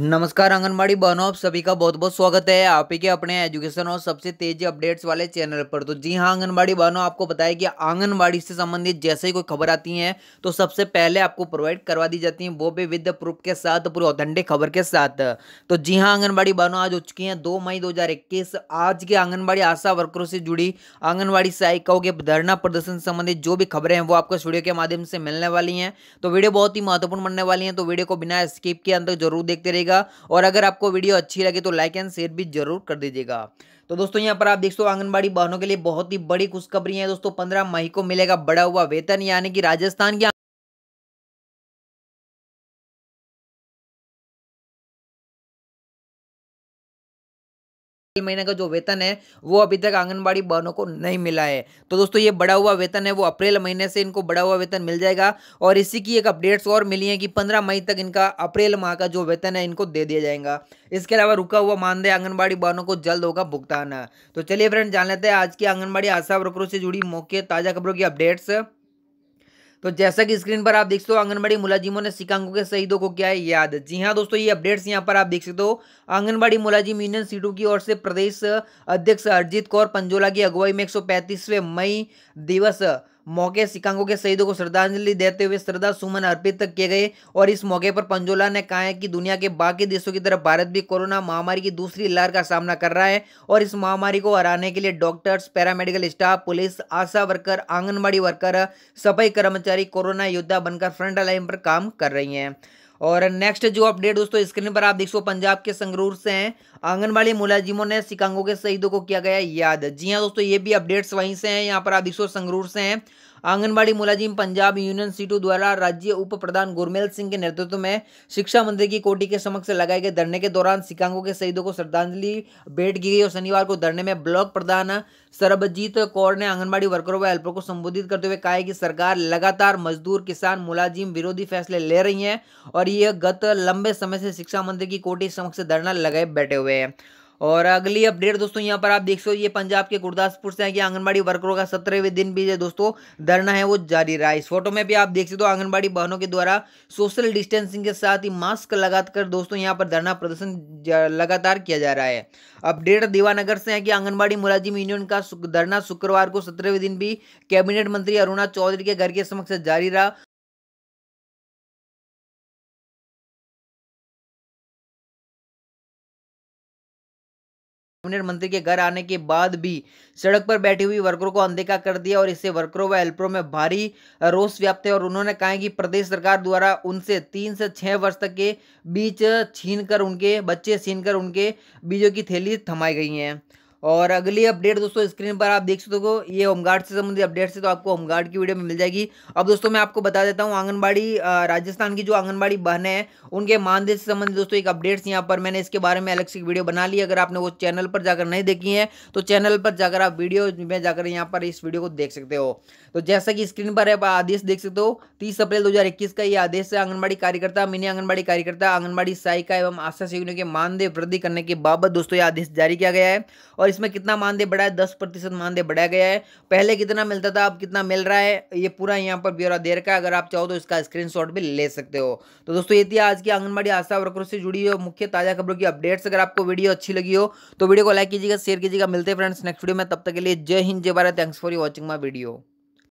नमस्कार आंगनबाड़ी बहनों आप सभी का बहुत बहुत स्वागत है आप ही के अपने एजुकेशन और सबसे तेजी अपडेट्स वाले चैनल पर तो जी हाँ आंगनबाड़ी बहनों आपको बताया कि आंगनबाड़ी से संबंधित जैसे ही कोई खबर आती है तो सबसे पहले आपको प्रोवाइड करवा दी जाती है वो भी विद प्रूफ के साथ पूरी ऑथेंटिक खबर के साथ तो जी हाँ आंगनबाड़ी बहनों आज हो चुकी है दो मई दो आज की आंगनबाड़ी आशा वर्करों से जुड़ी आंगनबाड़ी सहायिकाओं के धरना प्रदर्शन संबंधित जो भी खबरें हैं वो आपको स्टूडियो के माध्यम से मिलने वाली हैं तो वीडियो बहुत ही महत्वपूर्ण बनने वाली है तो वीडियो को बिना स्किप के अंदर जरूर देखते रहिए दीजिएगा और अगर आपको वीडियो अच्छी लगे तो लाइक एंड शेयर भी जरूर कर दीजिएगा तो दोस्तों यहाँ पर आप देख सो आंगनबाड़ी बहनों के लिए बहुत ही बड़ी खुशखबरी है दोस्तों पंद्रह मई को मिलेगा बड़ा हुआ वेतन यानी कि राजस्थान के महीने का जो वेतन है वो अभी तक आंगनबाड़ी बहनों को नहीं मिला है तो दोस्तों ये बढ़ा हुआ वेतन है वो अप्रैल महीने से इनको बढ़ा हुआ वेतन मिल जाएगा और इसी की एक अपडेट्स और मिली है कि पंद्रह मई तक इनका अप्रैल माह का जो वेतन है इनको दे दिया जाएगा इसके अलावा रुका हुआ मानदेय आंगनबाड़ी बहनों को जल्द होगा भुगतान तो चलिए फ्रेंड जान लेते हैं आज की आंगनबाड़ी आशा वर्करों से जुड़ी मौके ताज़ा खबरों की अपडेट्स तो जैसा कि स्क्रीन पर आप देख सकते हो आंगनबाड़ी मुलाजिमों ने सिकांगों के शहीदों को किया है याद जी हाँ दोस्तों ये अपडेट्स यहाँ पर आप देख सकते हो आंगनबाड़ी मुलाजिम यूनियन सीटू की ओर से प्रदेश अध्यक्ष अरजीत कौर पंजोला की अगुवाई में एक मई दिवस मौके शिकांगो के शहीदों को श्रद्धांजलि देते हुए श्रद्धा सुमन अर्पित किए गए और इस मौके पर पंजोला ने कहा है कि दुनिया के बाकी देशों की तरफ भारत भी कोरोना महामारी की दूसरी लहर का सामना कर रहा है और इस महामारी को हराने के लिए doctors paramedical staff police ASHA worker anganwadi worker सफाई कर्मचारी कोरोना योद्धा बनकर फ्रंट लाइन पर काम कर रही हैं और नेक्स्ट जो अपडेट दोस्तों स्क्रीन पर आप देख सो पंजाब के संगरूर से हैं आंगनबाड़ी मुलाजिमों ने सिकांगों के शहीदों को किया गया याद जी हाँ दोस्तों ये भी अपडेट्स वहीं से हैं यहाँ पर आप देख सो संगरूर से हैं आंगनबाड़ी मुलाजिम पंजाब यूनियन सीटों द्वारा राज्य उप प्रधान गुरमेल सिंह के नेतृत्व में शिक्षा मंत्री की कोटी के समक्ष लगाए गए धरने के दौरान सिकांगों के शहीदों को श्रद्धांजलि भेंट की गई और शनिवार को धरने में ब्लॉक प्रधान सरबजीत कौर ने आंगनबाड़ी वर्करों व हेल्पर को संबोधित करते हुए कहा कि सरकार लगातार मजदूर किसान मुलाजिम विरोधी फैसले ले रही है और यह गत लंबे समय से शिक्षा मंत्री की कोटी समक्ष धरना लगाए बैठे हुए हैं और अगली अपडेट दोस्तों यहाँ पर आप देख सो ये पंजाब के गुरदासपुर से है कि आंगनबाड़ी वर्करों का सत्रहवें दिन भी दोस्तों धरना है वो जारी रहा इस फोटो में भी आप देख सकते हो आंगनबाड़ी बहनों के द्वारा सोशल डिस्टेंसिंग के साथ ही मास्क लगाकर दोस्तों यहाँ पर धरना प्रदर्शन लगातार किया जा रहा है अपडेट दीवानगर से है कि आंगनबाड़ी मुलाजिम यूनियन का धरना शुक्रवार को सत्रहवें दिन भी कैबिनेट मंत्री अरुणा चौधरी के घर के समक्ष जारी रहा कैबिनेट मंत्री के घर आने के बाद भी सड़क पर बैठी हुई वर्करों को अनदेखा कर दिया और इससे वर्करों व हेल्परों में भारी रोष व्याप्त है और उन्होंने कहा कि प्रदेश सरकार द्वारा उनसे तीन से छः वर्ष तक के बीच छीन कर उनके बच्चे छीन कर उनके बीजों की थैली थमाई गई हैं और अगली अपडेट दोस्तों स्क्रीन पर आप देख सकते हो ये होमगार्ड से संबंधित अपडेट से तो आपको होमगार्ड की वीडियो में मिल जाएगी अब दोस्तों मैं आपको बता देता हूँ आंगनबाड़ी राजस्थान की जो आंगनबाड़ी बहनें हैं उनके मानदेय से संबंधित दोस्तों एक अपडेट्स यहाँ पर मैंने इसके बारे में अलग से वीडियो बना ली अगर आपने वो चैनल पर जाकर नहीं देखी है तो चैनल पर जाकर आप वीडियो में जाकर यहाँ पर इस वीडियो को देख सकते हो तो जैसा कि स्क्रीन पर आप आदेश देख सकते हो तीस अप्रैल दो का ये आदेश है आंगनबाड़ी कार्यकर्ता मिनी आंगनबाड़ी कार्यकर्ता आंगनबाड़ी सहायिका एवं आशा सेवियों के मानदेय वृद्धि करने के बाबत दोस्तों ये आदेश जारी किया गया है और इसमें कितना मानदेय बढ़ा है दस प्रतिशत मानदेय बढ़ाया गया है पहले कितना मिलता था अब कितना मिल रहा है ये पूरा यहाँ पर ब्यौरा दे रखा है अगर आप चाहो तो इसका स्क्रीनशॉट भी ले सकते हो तो दोस्तों ये थी आज की आंगनबाड़ी आशा वर्करों से जुड़ी हुई मुख्य ताजा खबरों की अपडेट्स अगर आपको वीडियो अच्छी लगी हो तो वीडियो को लाइक कीजिएगा शेयर कीजिएगा मिलते हैं फ्रेंड्स नेक्स्ट वीडियो में तब तक के लिए जय हिंद जय Bharat thanks for you watching my video